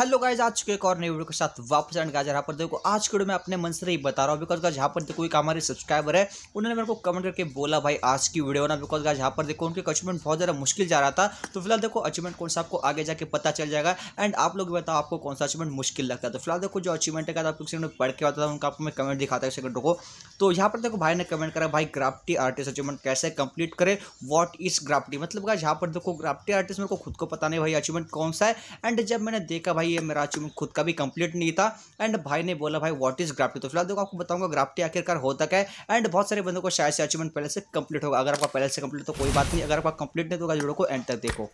hello guys आ चुके एक और नई वीडियो के साथ वापस एंड गाइज यहाँ पर देखो आज की वीडियो में अपने मन से ही बता रहा हूँ बिकॉज गाइज यहाँ पर देखो एक हमारे सब्सक्राइबर है उन्होंने मेरे को कमेंट करके बोला भाई आज की वीडियो ना बिकॉज गाइज यहाँ पर देखो उनके अचीवमेंट बहुत ज़्यादा मुश्किल जा रहा था तो फिलहाल देखो अचीवमेंट कौन सा आपको आगे जाके पता चल जाएगा एंड आप लोग बताओ आपको कौन सा अचीवमेंट मुश्किल लगता है तो फिलहाल देखो जो अचीवमेंट है आप लोग पढ़ के आता था उनका आपको मैं कमेंट दिखाता है सेकंड को तो यहाँ पर देखो भाई ने कमेंट करा भाई ग्राफ्टी आर्टिस्ट अचीवमेंट कैसे कंप्लीट करे वॉट इज ग्राफ्टी मतलब गाइज यहाँ पर देखो ग्राफ्टी आर्टिस्ट मेरे को खुद को पता नहीं भाई अचीवमेंट कौन सा है एंड जब मैंने देखा भाई भाई ये मेरा अचीवमेंट खुद का भी कंप्लीट नहीं था एंड भाई ने बोला भाई व्हाट इज ग्राफ्टी तो फिलहाल देखो आपको बताऊंगा ग्राफ्टी आखिरकार हो तक है एंड बहुत सारे बंदों को शायद से अचीवमेंट पहले से कंप्लीट होगा अगर आपका पहले से कंप्लीट तो कोई बात नहीं अगर आपका कंप्लीट नहीं तो वीडियो को एंड तक देखो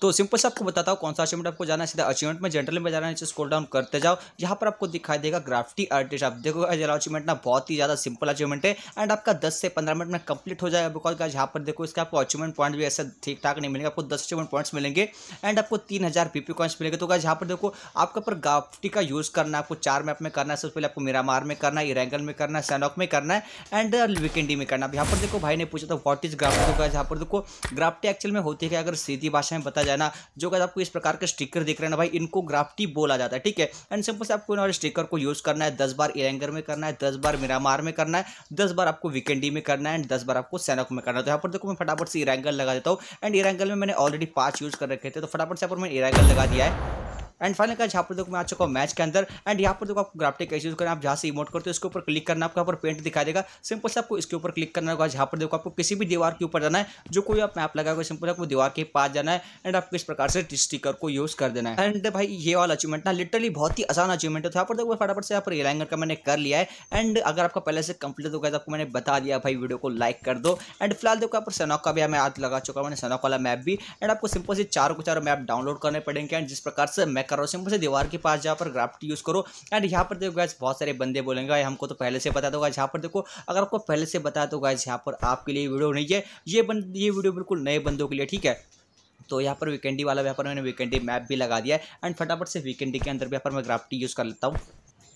तो सिंपल से आपको बताता हूँ कौन सा अचीवमेंट आपको जाना है सीधा अचीवमेंट में जनरल में जाना है स्कोल डाउन करते जाओ यहाँ पर आपको दिखाई देगा ग्राफ्टी आर्टिस्ट आप देखो जरा अचीवमेंट ना बहुत ही ज़्यादा सिंपल अचीवमेंट है एंड आपका दस से पंद्रह मिनट में कंप्लीट हो जाएगा बिकॉज यहाँ पर देखो इसका आपको अचीवमेंट पॉइंट भी ऐसा ठीक ठाक नहीं मिलेगा आपको दस अचीवमेंट पॉइंट्स मिलेंगे एंड आपको तीन हज़ार पीपी कॉइंस मिलेंगे तो यहाँ पर देखो आपके ऊपर ग्राफ्टी का यूज़ करना है आपको चार मैप में करना है सबसे पहले आपको मीरामार में करना है इरेंगल में करना है सैनॉक में करना है एंड वीकेंडी में करना है यहाँ पर देखो भाई ने पूछा था वॉट इज ग्राफ्टी तो यहाँ पर देखो ग्राफ्टी एक्चुअल में होती है अगर सीधी भाषा में बता जाए ना जो अगर आपको इस प्रकार के स्टिकर दिख रहे हैं ना भाई इनको ग्राफ्टी बोला जाता है ठीक है एंड सिंपल से आपको इन स्टिकर को यूज़ करना है दस बार इरेंगर में करना है दस बार मिरामार में करना है दस बार आपको वीकेंडी में करना है एंड दस बार आपको सैनक में करना है तो यहाँ पर देखो मैं फटाफट से इरेंगल लगा देता हूँ एंड इरेंगल में मैंने ऑलरेडी पाँच यूज़ कर रखे थे तो फटाफट से यहाँ पर मैंने इरेंगल लगा दिया है एंड फाइनल का यहाँ पर देखो मैं आ चुका हूँ मैच के अंदर एंड यहाँ पर देखो आपको ग्राफ्टिक यूज करना आप जहाँ से इमोट करते हो इसके ऊपर क्लिक करना आपको यहाँ पर पेंट दिखा देगा सिंपल से आपको इसके ऊपर क्लिक करना होगा जहाँ पर देखो आपको किसी भी दीवार के ऊपर जाना है जो कोई आप मैप लगाएगा सिंपल आपको दीवार के पास जाना है एंड आपको इस प्रकार से स्टिकर को यूज कर देना है एंड भाई ये वाला अचीवमेंट ना लिटरली बहुत ही आसान अचीवमेंट है तो यहाँ पर देखो फटाफट से यहाँ पर रिलाइंगर का मैंने कर लिया है एंड अगर आपका पहले से कंप्लीट हो गया तो आपको मैंने बता दिया भाई वीडियो को लाइक कर दो एंड फिलहाल देखो यहाँ पर सनॉक का भी हमें हाथ लगा चुका हूँ मैंने सनॉक वाला मैप भी एंड आपको सिंपल से चारों को चारों मैप डाउनलोड करने पड़ेंगे एंड जिस प्रकार से मैं चेक कर रहा हूँ सिंपल से दीवार के पास जहाँ पर ग्राफ्ट यूज़ करो एंड यहाँ पर देखो गैस बहुत सारे बंदे बोलेंगे भाई हमको तो पहले से बता दो गैस यहाँ पर देखो अगर आपको पहले से बता दो गैस यहाँ पर आपके लिए वीडियो नहीं है ये बंद ये वीडियो बिल्कुल नए बंदों के लिए ठीक है तो यहाँ पर वीकेंडी वाला यहाँ पर मैंने वीकेंडी मैप भी लगा दिया है एंड फटाफट से वीकेंडी के अंदर भी यहाँ पर मैं ग्राफ्टी यूज़ कर लेता हूँ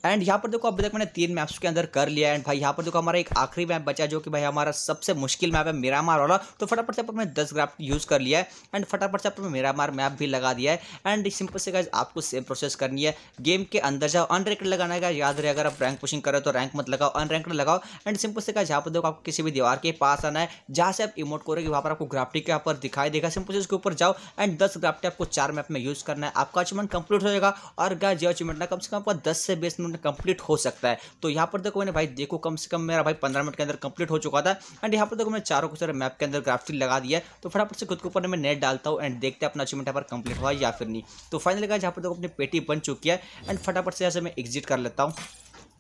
एंड यहाँ पर देखो अभी तक मैंने तीन मैप्स के अंदर कर लिया एंड भाई यहाँ पर देखो हमारा एक आखिरी मैप बचा जो कि भाई हमारा सबसे मुश्किल मैप है मेरामार वाला तो फटाफट से अपने दस ग्राफ यूज़ कर लिया है एंड फटाफट से मेरा मार मैप भी लगा दिया है एंड सिंपल से गाइज आपको सेम प्रोसेस करनी है गेम के अंदर जाओ अनरैंक लगाना है याद रहे अगर आप रैंक पुशिंग करो तो रैंक मत लगाओ अनरैंक लगाओ एंड सिंपल से गाइज यहाँ पर देखो आपको किसी भी दीवार के पास आना है जहाँ से आप इमोट करोगे वहाँ पर आपको ग्राफ्टी के यहाँ पर दिखाई देगा सिंपल से उसके ऊपर जाओ एंड दस ग्राफ्टी आपको चार मैप में यूज़ करना है आपका अचीवमेंट कंप्लीट हो जाएगा और गाय जो अचीवमेंट ना कम से कम आपका दस से बीस मिनट मिनट कंप्लीट हो सकता है तो यहाँ पर देखो मैंने भाई देखो कम से कम मेरा भाई पंद्रह मिनट के अंदर कंप्लीट हो चुका था एंड यहाँ पर देखो मैंने चारों को सारे मैप के अंदर ग्राफिक लगा दिया है तो फटाफट से खुद के ऊपर मैं नेट डालता हूँ एंड देखते हैं अपना अचीवमेंट यहाँ पर कंप्लीट हुआ या फिर नहीं तो फाइनल का यहाँ पर देखो अपनी पेटी बन चुकी है एंड फटाफट से ऐसे मैं एग्जिट कर लेता हूँ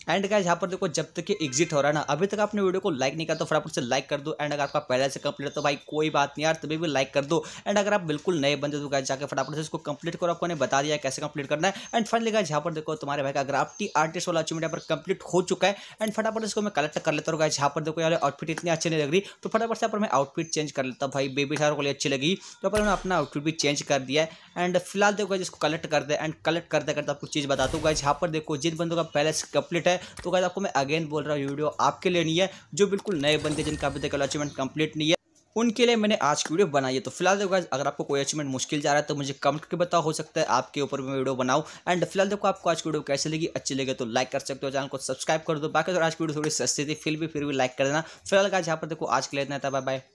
एंड गाइज यहाँ पर देखो जब तक ये एग्जिट हो रहा है ना अभी तक आपने वीडियो को लाइक नहीं किया तो फटाफट से लाइक कर दो एंड अगर आपका पहले से कंप्लीट तो भाई कोई बात नहीं यार तभी भी लाइक कर दो एंड अगर आप बिल्कुल नए बंदे तो गाइज जाकर फटाफट से इसको कंप्लीट करो आपको ने बता दिया कैसे कंप्लीट करना है एंड फाइनली गाइज यहाँ पर देखो तुम्हारे भाई का ग्राफ्टी आर्टिस्ट वाला अचीवमेंट यहाँ पर कंप्लीट हो चुका है एंड फटाफट इसको मैं कलेक्ट कर लेता हूँ गाइज यहाँ पर देखो यार आउटफिट इतनी अच्छी नहीं लग रही तो फटाफट से यहाँ पर मैं आउटफिट चेंज कर लेता हूँ भाई बेबी सारों को लिए अच्छी लगी तो फिर मैंने अपना आउटफिट भी चेंज कर दिया एंड फिलहाल देखो इसको कलेक्ट कर दे एंड कलेक्ट करते करते आपको चीज़ बताता हूँ गाइज यहाँ पर देखो जिन बंदों का पहले से कंप्लीट है है तो गाइज आपको मैं अगेन बोल रहा हूँ वीडियो आपके लिए नहीं है जो बिल्कुल नए बंदे जिनका अभी तक अचीवमेंट कंप्लीट नहीं है उनके लिए मैंने आज की वीडियो बनाई है तो फिलहाल देखो अगर आपको कोई अचीवमेंट मुश्किल जा रहा है तो मुझे कमेंट करके बताओ हो सकता है आपके ऊपर मैं वीडियो बनाऊँ एंड फिलहाल देखो आपको आज की वीडियो कैसे लगी अच्छी लगे तो लाइक कर सकते हो चैनल को सब्सक्राइब कर दो बाकी तो आज की वीडियो थोड़ी सस्ती थी फिर भी फिर भी लाइक कर देना फिलहाल का जहाँ पर देखो आज के लिए इतना था बाय बाय